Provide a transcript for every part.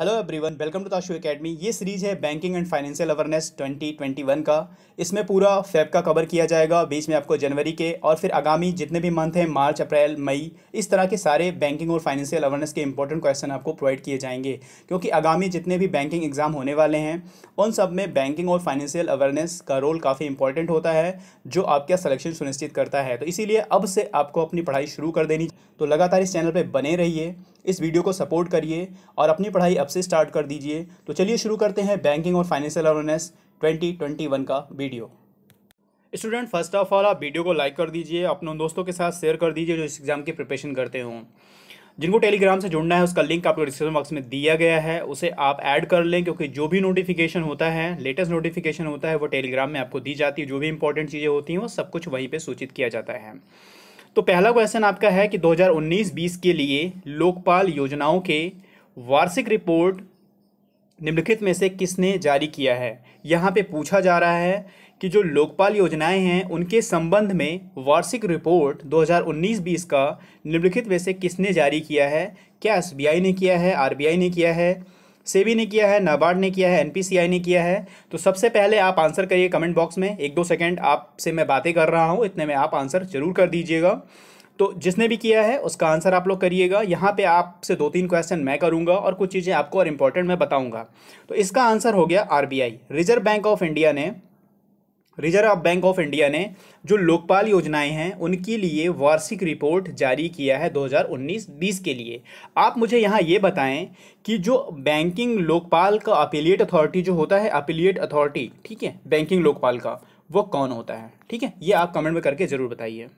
hello everyone welcome to Tashu academy ये series है banking and financial awareness 2021 का इसमें पूरा फेब का कवर किया जाएगा बीच में आपको जनवरी के और फिर आगामी जितने भी मंथ हैं मार्च अप्रैल मई इस तरह के सारे बैंकिंग और फाइनेंशियल अवेयरनेस के इंपॉर्टेंट क्वेश्चन आपको प्रोवाइड किए जाएंगे क्योंकि आगामी जितने भी बैंकिंग एग्जाम होने वाले हैं उन सब में बैंकिंग और फाइनेंशियल अवेयरनेस का रोल काफ़ी इंपॉर्टेंट होता है जो आपका सलेक्शन सुनिश्चित करता है तो इसीलिए अब से आपको अपनी पढ़ाई शुरू कर देनी तो लगातार इस चैनल पर बने रहिए इस वीडियो को सपोर्ट करिए और अपनी पढ़ाई अब से स्टार्ट कर दीजिए तो चलिए शुरू करते हैं बैंकिंग और फाइनेंशियल अवेयरनेस 2021 का video student first of all आप वीडियो को लाइक कर दीजिए अपने दोस्तों के साथ शेयर कर दीजिए जो इस एग्ज़ाम की प्रिपरेशन करते हों जिनको टेलीग्राम से जुड़ना है उसका लिंक आपको डिस्क्रिप्शन बॉक्स में दिया गया है उसे आप ऐड कर लें क्योंकि जो भी नोटिफिकेशन होता है लेटेस्ट नोटिफिकेशन होता है वो टेलीग्राम में आपको दी जाती है जो भी इंपॉर्टेंट चीज़ें होती हैं वो सब कुछ वहीं पर सूचित किया जाता है तो पहला क्वेश्चन आपका है कि 2019-20 के लिए लोकपाल योजनाओं के वार्षिक रिपोर्ट निम्नलिखित में से किसने जारी किया है यहाँ पे पूछा जा रहा है कि जो लोकपाल योजनाएं हैं उनके संबंध में वार्षिक रिपोर्ट 2019-20 का निम्नलिखित में से किसने जारी किया है क्या एस ने किया है आर ने किया है सेबी ने किया है नाबार्ड ने किया है एनपीसीआई ने किया है तो सबसे पहले आप आंसर करिए कमेंट बॉक्स में एक दो सेकेंड आपसे मैं बातें कर रहा हूँ इतने में आप आंसर जरूर कर दीजिएगा तो जिसने भी किया है उसका आंसर आप लोग करिएगा यहाँ पे आपसे दो तीन क्वेश्चन मैं करूँगा और कुछ चीज़ें आपको और इम्पोर्टेंट मैं बताऊँगा तो इसका आंसर हो गया RBI reserve bank of India ने रिजर्व बैंक ऑफ इंडिया ने जो लोकपाल योजनाएं हैं उनके लिए वार्षिक रिपोर्ट जारी किया है 2019-20 के लिए आप मुझे यहाँ ये बताएं कि जो बैंकिंग लोकपाल का अपीलिएट अथॉरिटी जो होता है अपीलिएट अथॉरिटी ठीक है बैंकिंग लोकपाल का वो कौन होता है ठीक है ये आप कमेंट में करके ज़रूर बताइए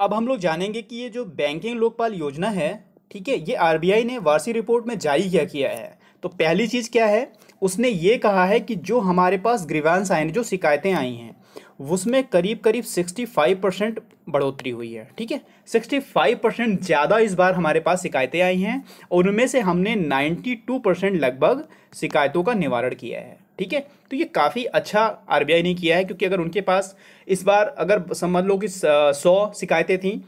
अब हम लोग जानेंगे कि ये जो बैंकिंग लोकपाल योजना है ठीक है ये आर ने वार्षिक रिपोर्ट में जारी क्या किया है तो पहली चीज़ क्या है उसने ये कहा है कि जो हमारे पास ग्रीवांस आए हैं जो शिकायतें आई हैं उसमें करीब करीब 65 परसेंट बढ़ोतरी हुई है ठीक है 65 परसेंट ज़्यादा इस बार हमारे पास शिकायतें आई हैं और उनमें से हमने 92 परसेंट लगभग शिकायतों का निवारण किया है ठीक है तो ये काफ़ी अच्छा आर ने किया है क्योंकि अगर उनके पास इस बार अगर समझ लो कि सौ शिकायतें थीं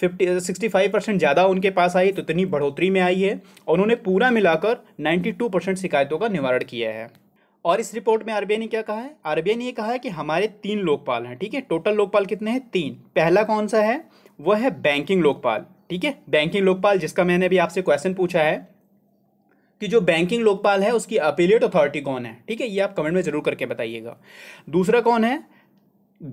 फिफ्टी सिक्सटी फाइव परसेंट ज़्यादा उनके पास आई तो इतनी बढ़ोतरी में आई है और उन्होंने पूरा मिलाकर नाइन्टी टू परसेंट शिकायतों का निवारण किया है और इस रिपोर्ट में आरबीआई ने क्या कहा है आरबीआई ने ये कहा है कि हमारे तीन लोकपाल हैं ठीक है टोटल लोकपाल कितने हैं तीन पहला कौन सा है वह है बैंकिंग लोकपाल ठीक है बैंकिंग लोकपाल जिसका मैंने अभी आपसे क्वेश्चन पूछा है कि जो बैंकिंग लोकपाल है उसकी अपीलेट अथॉरिटी कौन है ठीक है ये आप कमेंट में जरूर करके बताइएगा दूसरा कौन है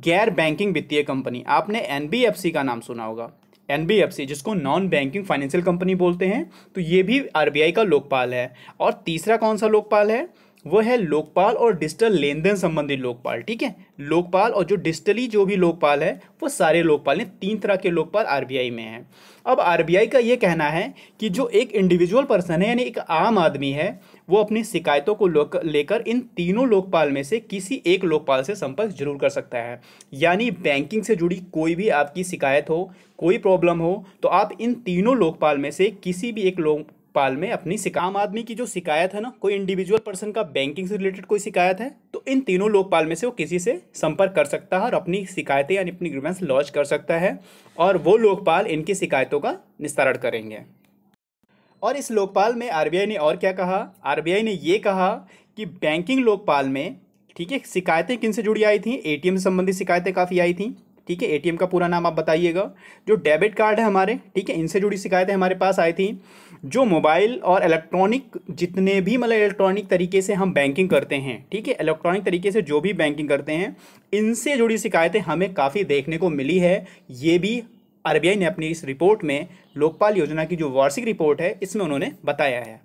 गैर बैंकिंग वित्तीय कंपनी आपने एन का नाम सुना होगा एनबीएफसी जिसको नॉन बैंकिंग फाइनेंशियल कंपनी बोलते हैं तो ये भी आरबीआई का लोकपाल है और तीसरा कौन सा लोकपाल है वो है लोकपाल और डिजिटल लेन देन संबंधी लोकपाल ठीक है लोकपाल और जो डिजिटली जो भी लोकपाल है वो सारे लोकपाल हैं तीन तरह के लोकपाल आरबीआई में हैं अब आरबीआई का ये कहना है कि जो एक इंडिविजुअल पर्सन है यानी एक आम आदमी है वो अपनी शिकायतों को लेकर इन तीनों लोकपाल में से किसी एक लोकपाल से संपर्क जरूर कर सकता है यानी बैंकिंग से जुड़ी कोई भी आपकी शिकायत हो कोई प्रॉब्लम हो तो आप इन तीनों लोकपाल में से किसी भी एक पाल में अपनी आम आदमी की जो शिकायत है ना कोई इंडिविजुअल पर्सन का बैंकिंग से रिलेटेड कोई शिकायत है तो इन तीनों लोकपाल में से वो किसी से संपर्क कर सकता है और अपनी शिकायतें यानी अपनी ग्रीवेंस लॉन्च कर सकता है और वो लोकपाल इनकी शिकायतों का निस्तारण करेंगे और इस लोकपाल में आर ने और क्या कहा आर ने ये कहा कि बैंकिंग लोकपाल में ठीक है शिकायतें किन से जुड़ी आई थी ए से संबंधित शिकायतें काफ़ी आई थी ठीक है एटीएम का पूरा नाम आप बताइएगा जो डेबिट कार्ड है हमारे ठीक है इनसे जुड़ी शिकायतें हमारे पास आई थी जो मोबाइल और इलेक्ट्रॉनिक जितने भी मतलब इलेक्ट्रॉनिक तरीके से हम बैंकिंग करते हैं ठीक है इलेक्ट्रॉनिक तरीके से जो भी बैंकिंग करते हैं इनसे जुड़ी शिकायतें हमें काफ़ी देखने को मिली है ये भी आर ने अपनी इस रिपोर्ट में लोकपाल योजना की जो वार्षिक रिपोर्ट है इसमें उन्होंने बताया है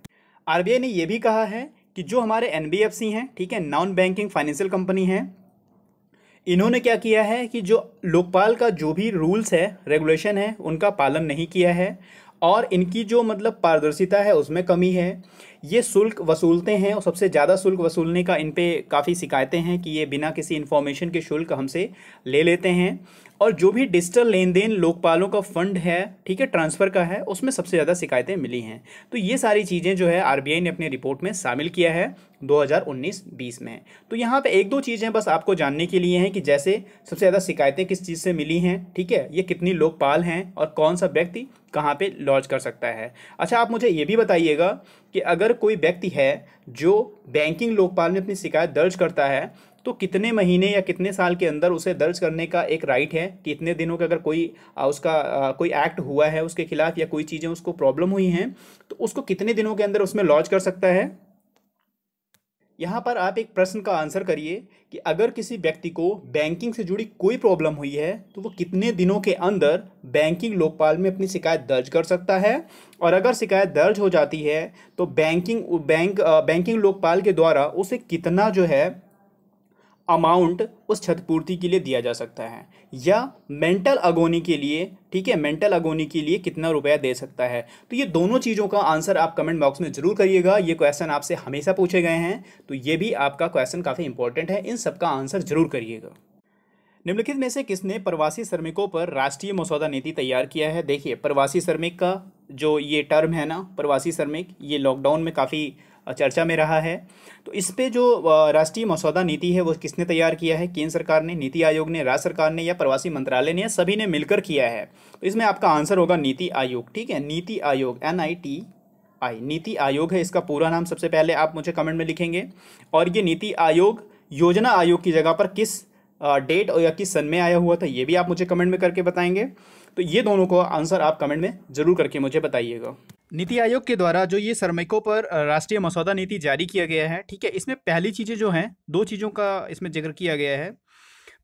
आर ने यह भी कहा है कि जो हमारे एन हैं ठीक है नॉन बैंकिंग फाइनेंशियल कंपनी हैं इन्होंने क्या किया है कि जो लोकपाल का जो भी रूल्स है रेगुलेशन है उनका पालन नहीं किया है और इनकी जो मतलब पारदर्शिता है उसमें कमी है ये शुल्क वसूलते हैं और सबसे ज़्यादा शुल्क वसूलने का इन पर काफ़ी शिकायतें हैं कि ये बिना किसी इन्फॉर्मेशन के शुल्क हमसे ले लेते हैं और जो भी डिजिटल लेन देन लोकपालों का फंड है ठीक है ट्रांसफ़र का है उसमें सबसे ज़्यादा शिकायतें मिली हैं तो ये सारी चीज़ें जो है आरबीआई ने अपनी रिपोर्ट में शामिल किया है 2019-20 में तो यहाँ पे एक दो चीज़ें बस आपको जानने के लिए हैं कि जैसे सबसे ज़्यादा शिकायतें किस चीज़ से मिली हैं ठीक है ये कितनी लोकपाल हैं और कौन सा व्यक्ति कहाँ पे लॉन्च कर सकता है अच्छा आप मुझे ये भी बताइएगा कि अगर कोई व्यक्ति है जो बैंकिंग लोकपाल में अपनी शिकायत दर्ज करता है तो कितने महीने या कितने साल के अंदर उसे दर्ज करने का एक राइट है कि इतने दिनों के अगर कोई आ, उसका आ, कोई एक्ट हुआ है उसके खिलाफ या कोई चीज़ें उसको प्रॉब्लम हुई हैं तो उसको कितने दिनों के अंदर उसमें लॉन्च कर सकता है यहाँ पर आप एक प्रश्न का आंसर करिए कि अगर किसी व्यक्ति को बैंकिंग से जुड़ी कोई प्रॉब्लम हुई है तो वो कितने दिनों के अंदर बैंकिंग लोकपाल में अपनी शिकायत दर्ज कर सकता है और अगर शिकायत दर्ज हो जाती है तो बैंकिंग बैंक बैंकिंग लोकपाल के द्वारा उसे कितना जो है अमाउंट उस क्षतपूर्ति के लिए दिया जा सकता है या मेंटल अगोनी के लिए ठीक है मेंटल अगोनी के लिए कितना रुपया दे सकता है तो ये दोनों चीज़ों का आंसर आप कमेंट बॉक्स में ज़रूर करिएगा ये क्वेश्चन आपसे हमेशा पूछे गए हैं तो ये भी आपका क्वेश्चन काफ़ी इंपॉर्टेंट है इन सब का आंसर ज़रूर करिएगा निम्नलिखित में से किसने प्रवासी श्रमिकों पर राष्ट्रीय मसौदा नीति तैयार किया है देखिए प्रवासी श्रमिक का जो ये टर्म है ना प्रवासी श्रमिक ये लॉकडाउन में काफ़ी चर्चा में रहा है तो इस पे जो राष्ट्रीय मसौदा नीति है वो किसने तैयार किया है केंद्र सरकार ने नीति आयोग ने राज्य सरकार ने या प्रवासी मंत्रालय ने सभी ने मिलकर किया है तो इसमें आपका आंसर होगा नीति आयोग ठीक है नीति आयोग एन आई टी आई नीति आयोग है इसका पूरा नाम सबसे पहले आप मुझे कमेंट में लिखेंगे और ये नीति आयोग योजना आयोग की जगह पर किस डेट और या किस सन में आया हुआ था ये भी आप मुझे कमेंट में करके बताएंगे तो ये दोनों को आंसर आप कमेंट में ज़रूर करके मुझे बताइएगा नीति आयोग के द्वारा जो ये श्रमिकों पर राष्ट्रीय मसौदा नीति जारी किया गया है ठीक है इसमें पहली चीज़ें जो हैं दो चीज़ों का इसमें जिक्र किया गया है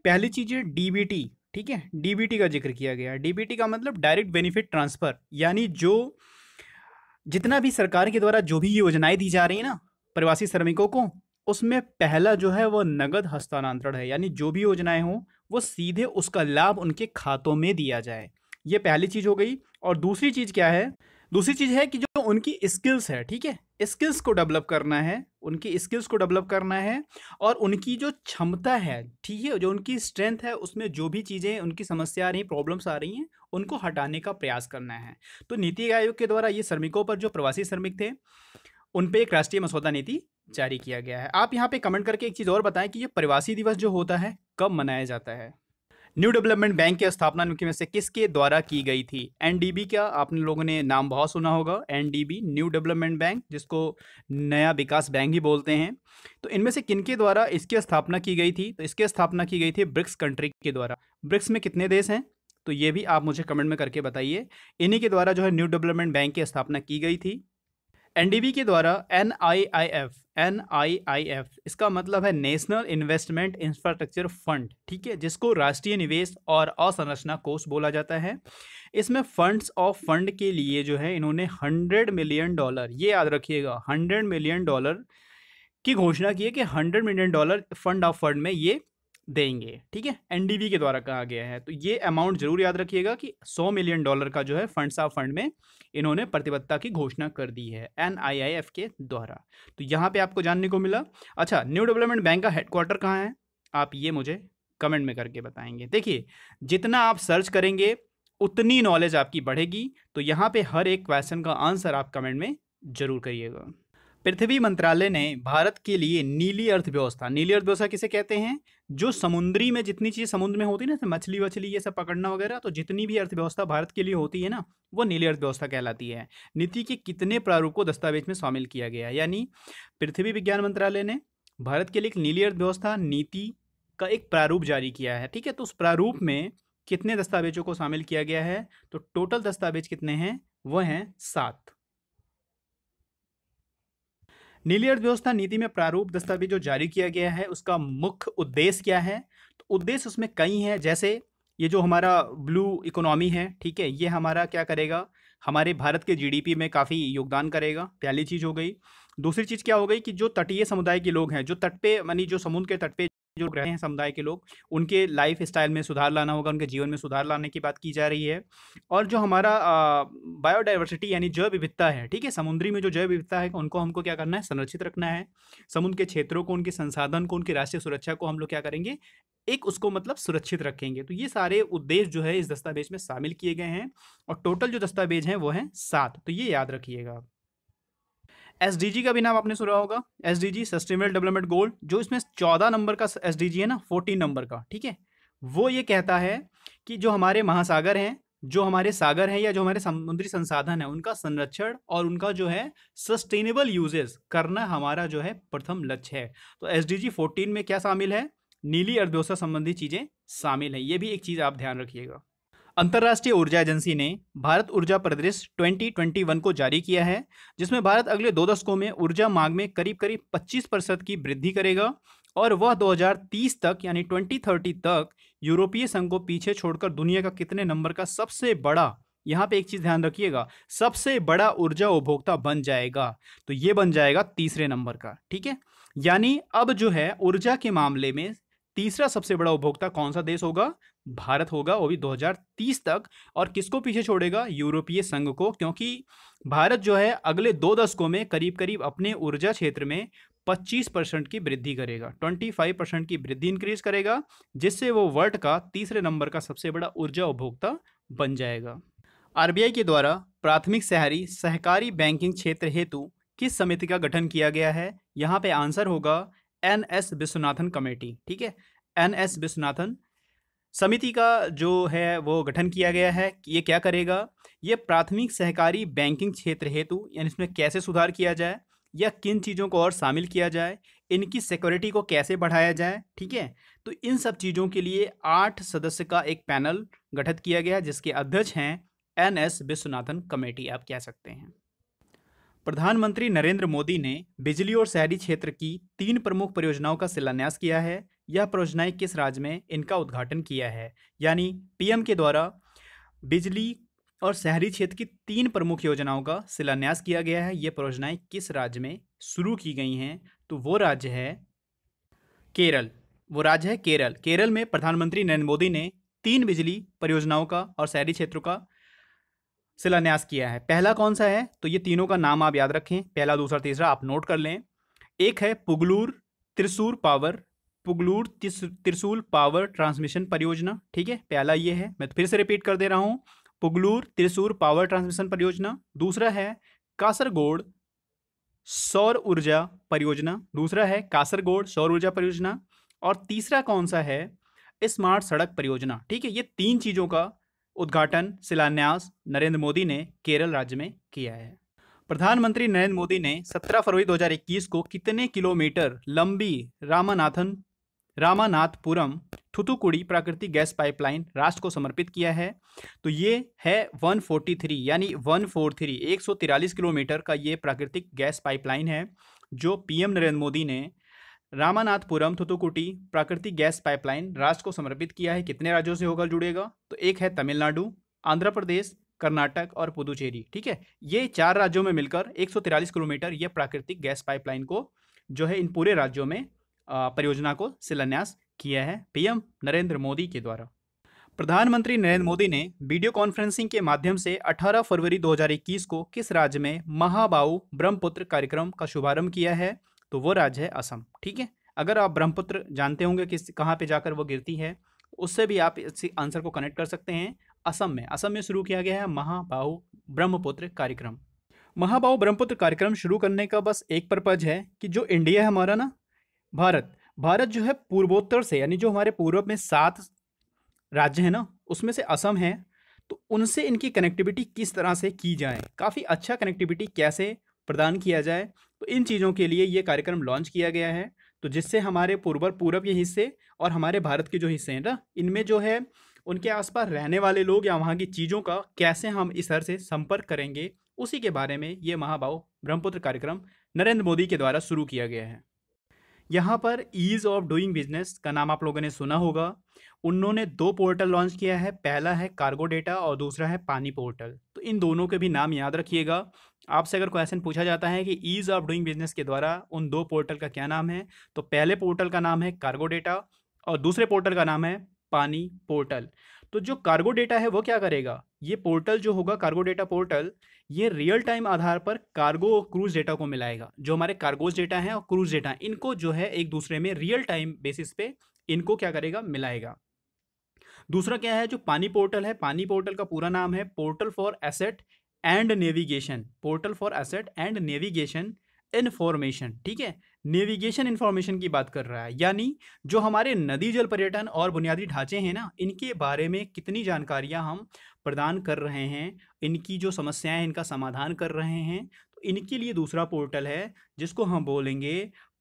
पहली चीज़ें डीबीटी ठीक है डीबीटी का जिक्र किया गया है डीबीटी का मतलब डायरेक्ट बेनिफिट ट्रांसफ़र यानी जो जितना भी सरकार के द्वारा जो भी योजनाएँ दी जा रही ना प्रवासी श्रमिकों को उसमें पहला जो है वह नगद हस्तांतरण है यानी जो भी योजनाएं हों वो सीधे उसका लाभ उनके खातों में दिया जाए ये पहली चीज़ हो गई और दूसरी चीज़ क्या है दूसरी चीज़ है कि जो उनकी स्किल्स है ठीक है स्किल्स को डेवलप करना है उनकी स्किल्स को डेवलप करना है और उनकी जो क्षमता है ठीक है जो उनकी स्ट्रेंथ है उसमें जो भी चीज़ें उनकी समस्या आ रही प्रॉब्लम्स आ रही हैं उनको हटाने का प्रयास करना है तो नीति आयोग के द्वारा ये श्रमिकों पर जो प्रवासी श्रमिक थे उन पर एक राष्ट्रीय मसौदा नीति जारी किया गया है आप यहाँ पे कमेंट करके एक चीज़ और बताएं कि ये प्रवासी दिवस जो होता है कब मनाया जाता है न्यू डेवलपमेंट बैंक की स्थापना में से किसके द्वारा की गई थी एनडीबी क्या आपने लोगों ने नाम बहुत सुना होगा एनडीबी न्यू डेवलपमेंट बैंक जिसको नया विकास बैंक ही बोलते हैं तो इनमें से किनके द्वारा इसकी स्थापना की गई थी तो इसकी स्थापना की गई थी ब्रिक्स कंट्री के द्वारा ब्रिक्स में कितने देश हैं तो ये भी आप मुझे कमेंट में करके बताइए इन्हीं के द्वारा जो है न्यू डेवलपमेंट बैंक की स्थापना की गई थी एनडीबी के द्वारा N I I F N I I F इसका मतलब है नेशनल इन्वेस्टमेंट इंफ्रास्ट्रक्चर फंड ठीक है जिसको राष्ट्रीय निवेश और असंरचना कोष बोला जाता है इसमें फंड्स ऑफ फंड के लिए जो है इन्होंने हंड्रेड मिलियन डॉलर ये याद रखिएगा हंड्रेड मिलियन डॉलर की घोषणा की है कि hundred million dollar fund of fund में ये देंगे ठीक है एनडीबी के द्वारा कहा गया है तो ये अमाउंट जरूर याद रखिएगा कि 100 मिलियन डॉलर का जो है फंड्स ऑफ फंड में इन्होंने प्रतिबद्धता की घोषणा कर दी है एनआईआईएफ के द्वारा तो यहाँ पे आपको जानने को मिला अच्छा न्यू डेवलपमेंट बैंक का हेडक्वार्टर कहाँ है आप ये मुझे कमेंट में करके बताएंगे देखिए जितना आप सर्च करेंगे उतनी नॉलेज आपकी बढ़ेगी तो यहाँ पे हर एक क्वेश्चन का आंसर आप कमेंट में ज़रूर करिएगा पृथ्वी मंत्रालय ने भारत के लिए नीली अर्थव्यवस्था नीली अर्थव्यवस्था किसे कहते हैं जो समुद्री में जितनी चीज़ समुद्र में होती है ना मछली वछली ये सब पकड़ना वगैरह तो जितनी भी अर्थव्यवस्था भारत के लिए होती है ना वो नीली अर्थव्यवस्था कहलाती है नीति के कितने प्रारूप को दस्तावेज में शामिल किया गया यानी पृथ्वी विज्ञान मंत्रालय ने भारत के लिए एक नीली अर्थव्यवस्था नीति का एक प्रारूप जारी किया है ठीक है तो उस प्रारूप में कितने दस्तावेजों को शामिल किया गया है तो टोटल दस्तावेज कितने हैं वह हैं सात नीली अर्थव्यवस्था नीति में प्रारूप दस्तावेज जो जारी किया गया है उसका मुख्य उद्देश्य क्या है तो उद्देश्य उसमें कई हैं जैसे ये जो हमारा ब्लू इकोनॉमी है ठीक है ये हमारा क्या करेगा हमारे भारत के जीडीपी में काफ़ी योगदान करेगा पहली चीज़ हो गई दूसरी चीज़ क्या हो गई कि जो तटीय समुदाय के लोग हैं जो तट पे मानी जो समुद्र के तट पे जो रहे हैं समुदाय के लोग उनके लाइफ स्टाइल में सुधार लाना होगा उनके जीवन में सुधार लाने की बात की जा रही है और जो हमारा बायोडाइवर्सिटी यानी जैव विविधता है ठीक है समुद्री में जो जैव विविधता है उनको हमको क्या करना है संरक्षित रखना है समुद्र के क्षेत्रों को उनके संसाधन को उनकी राष्ट्रीय सुरक्षा को हम लोग क्या करेंगे एक उसको मतलब सुरक्षित रखेंगे तो ये सारे उद्देश्य जो है इस दस्तावेज में शामिल किए गए हैं और टोटल जो दस्तावेज हैं वो हैं सात तो ये याद रखिएगा एस का भी नाम आपने सुना होगा S D G sustainable development goal जो इसमें चौदह नंबर का एस है ना फोर्टीन नंबर का ठीक है वो ये कहता है कि जो हमारे महासागर हैं जो हमारे सागर हैं या जो हमारे समुद्री संसाधन है उनका संरक्षण और उनका जो है सस्टेनेबल यूजेस करना हमारा जो है प्रथम लक्ष्य है तो एस डी जी फोर्टीन में क्या शामिल है नीली अर्थव्यवस्था संबंधी चीज़ें शामिल है ये भी एक चीज़ आप ध्यान रखिएगा अंतर्राष्ट्रीय ऊर्जा एजेंसी ने भारत ऊर्जा परिदृश्य 2021 को जारी किया है जिसमें भारत अगले दो दशकों में ऊर्जा मांग में करीब करीब 25 प्रतिशत की वृद्धि करेगा और वह 2030 तक यानी 2030 तक यूरोपीय संघ को पीछे छोड़कर दुनिया का कितने नंबर का सबसे बड़ा यहाँ पे एक चीज़ ध्यान रखिएगा सबसे बड़ा ऊर्जा उपभोक्ता बन जाएगा तो ये बन जाएगा तीसरे नंबर का ठीक है यानी अब जो है ऊर्जा के मामले में तीसरा सबसे बड़ा उपभोक्ता कौन सा देश होगा भारत होगा वो भी 2030 तक और किसको पीछे छोड़ेगा यूरोपीय संघ को क्योंकि भारत जो है अगले दो दशकों में करीब करीब अपने ऊर्जा क्षेत्र में 25 परसेंट की वृद्धि करेगा 25 परसेंट की वृद्धि इंक्रीज करेगा जिससे वो वर्ल्ड का तीसरे नंबर का सबसे बड़ा ऊर्जा उपभोक्ता बन जाएगा आर के द्वारा प्राथमिक शहरी सहकारी बैंकिंग क्षेत्र हेतु किस समिति का गठन किया गया है यहाँ पे आंसर होगा एन एस विश्वनाथन कमेटी ठीक है एन एस विश्वनाथन समिति का जो है वो गठन किया गया है ये क्या करेगा ये प्राथमिक सहकारी बैंकिंग क्षेत्र हेतु यानी इसमें कैसे सुधार किया जाए या किन चीज़ों को और शामिल किया जाए इनकी सिक्योरिटी को कैसे बढ़ाया जाए ठीक है तो इन सब चीज़ों के लिए आठ सदस्य का एक पैनल गठित किया गया जिसके अध्यक्ष हैं एन एस विश्वनाथन कमेटी आप कह सकते हैं प्रधानमंत्री नरेंद्र मोदी ने बिजली और शहरी क्षेत्र की तीन प्रमुख परियोजनाओं का शिलान्यास किया है यह परियोजनाएं किस राज्य में इनका उद्घाटन किया है यानी पीएम के द्वारा बिजली और शहरी क्षेत्र की तीन प्रमुख योजनाओं का शिलान्यास किया गया है ये परियोजनाएं किस राज्य में शुरू की गई हैं तो वो राज्य है केरल वो राज्य है केरल केरल में प्रधानमंत्री नरेंद्र मोदी ने तीन बिजली परियोजनाओं का और शहरी क्षेत्रों का शिलान्यास किया है पहला कौन सा है तो ये तीनों का नाम आप याद रखें पहला दूसरा तीसरा आप नोट कर लें एक है Pugalur Thrissur power Pugalur Thrissur power transmission परियोजना ठीक है पहला ये है मैं तो फिर से रिपीट कर दे रहा हूँ पुगलूर त्रिसूर पावर ट्रांसमिशन परियोजना दूसरा है कासरगोड सौर ऊर्जा परियोजना दूसरा है कासरगोड सौर ऊर्जा परियोजना और तीसरा कौन सा है स्मार्ट सड़क परियोजना ठीक है ये तीन चीज़ों का उद्घाटन शिलान्यास नरेंद्र मोदी ने केरल राज्य में किया है प्रधानमंत्री नरेंद्र मोदी ने 17 फरवरी 2021 को कितने किलोमीटर लंबी रामानाथन रामानाथपुरम थुथुकुड़ी प्राकृतिक गैस पाइपलाइन राष्ट्र को समर्पित किया है तो ये है 143 यानी 143 143 किलोमीटर का ये प्राकृतिक गैस पाइपलाइन है जो पीएम नरेंद्र मोदी ने रामानाथपुरम थुतुकुटी प्राकृतिक गैस पाइपलाइन राष्ट्र को समर्पित किया है कितने राज्यों से होकर जुड़ेगा तो एक है तमिलनाडु आंध्र प्रदेश कर्नाटक और पुदुचेरी ठीक है ये चार राज्यों में मिलकर एक किलोमीटर यह प्राकृतिक गैस पाइपलाइन को जो है इन पूरे राज्यों में परियोजना को शिलान्यास किया है पीएम नरेंद्र मोदी के द्वारा प्रधानमंत्री नरेंद्र मोदी ने वीडियो कॉन्फ्रेंसिंग के माध्यम से 18 फरवरी 2021 को किस राज्य में महाबाऊ ब्रह्मपुत्र कार्यक्रम का शुभारंभ किया है तो वो राज्य है असम ठीक है अगर आप ब्रह्मपुत्र जानते होंगे किस कहाँ पे जाकर वो गिरती है उससे भी आप इस आंसर को कनेक्ट कर सकते हैं असम में असम में शुरू किया गया है महाबाहु ब्रह्मपुत्र कार्यक्रम महाबाहु ब्रह्मपुत्र कार्यक्रम शुरू करने का बस एक पर्पज है कि जो इंडिया है हमारा ना भारत भारत जो है पूर्वोत्तर से यानी जो हमारे पूर्व में सात राज्य हैं ना उसमें से असम है तो उनसे इनकी कनेक्टिविटी किस तरह से की जाए काफ़ी अच्छा कनेक्टिविटी कैसे प्रदान किया जाए तो इन चीज़ों के लिए ये कार्यक्रम लॉन्च किया गया है तो जिससे हमारे पूर्व के हिस्से और हमारे भारत के जो हिस्से हैं ना इनमें जो है उनके आसपास रहने वाले लोग या वहाँ की चीज़ों का कैसे हम इस हर से संपर्क करेंगे उसी के बारे में ये महाभाव ब्रह्मपुत्र कार्यक्रम नरेंद्र मोदी के द्वारा शुरू किया गया है यहाँ पर ईज़ ऑफ डूइंग बिजनेस का नाम आप लोगों ने सुना होगा उन्होंने दो पोर्टल लॉन्च किया है पहला है कार्गो डेटा और दूसरा है पानी पोर्टल तो इन दोनों के भी नाम याद रखिएगा आपसे अगर क्वेश्चन पूछा जाता है कि ईज़ ऑफ डूइंग बिजनेस के द्वारा उन दो पोर्टल का क्या नाम है तो पहले पोर्टल का नाम है कार्गो डेटा और दूसरे पोर्टल का नाम है पानी पोर्टल तो जो कार्गो डेटा है वो क्या करेगा ये पोर्टल जो होगा कार्गो डेटा पोर्टल ये रियल टाइम आधार पर कार्गो और क्रूज डेटा को मिलाएगा जो हमारे कार्गोज डेटा हैं और क्रूज डेटा इनको जो है एक दूसरे में रियल टाइम बेसिस पे इनको क्या करेगा मिलाएगा दूसरा क्या है जो पानी पोर्टल है पानी पोर्टल का पूरा नाम है portal for asset and navigation portal for asset and navigation information ठीक है नेविगेशन इन्फॉर्मेशन की बात कर रहा है यानी जो हमारे नदी जल पर्यटन और बुनियादी ढांचे हैं ना इनके बारे में कितनी जानकारियां हम प्रदान कर रहे हैं इनकी जो समस्याएं इनका समाधान कर रहे हैं तो इनके लिए दूसरा पोर्टल है जिसको हम बोलेंगे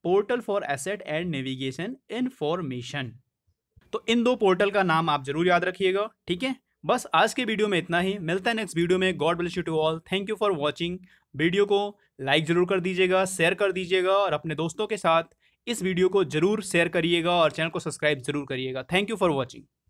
portal for asset and navigation information तो इन दो पोर्टल का नाम आप जरूर याद रखिएगा ठीक है बस आज के वीडियो में इतना ही मिलता है नेक्स्ट वीडियो में God bless you to all thank you for watching video को लाइक ज़रूर कर दीजिएगा शेयर कर दीजिएगा और अपने दोस्तों के साथ इस वीडियो को ज़रूर शेयर करिएगा और चैनल को सब्सक्राइब ज़रूर करिएगा थैंक यू फॉर वॉचिंग